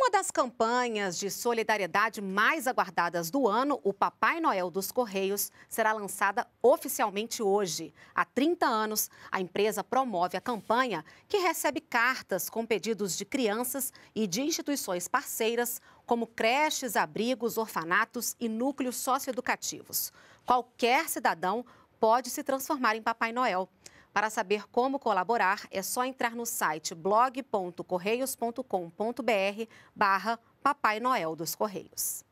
Uma das campanhas de solidariedade mais aguardadas do ano, o Papai Noel dos Correios, será lançada oficialmente hoje. Há 30 anos, a empresa promove a campanha que recebe cartas com pedidos de crianças e de instituições parceiras, como creches, abrigos, orfanatos e núcleos socioeducativos. Qualquer cidadão pode se transformar em Papai Noel. Para saber como colaborar, é só entrar no site blog.correios.com.br barra Papai Noel dos Correios.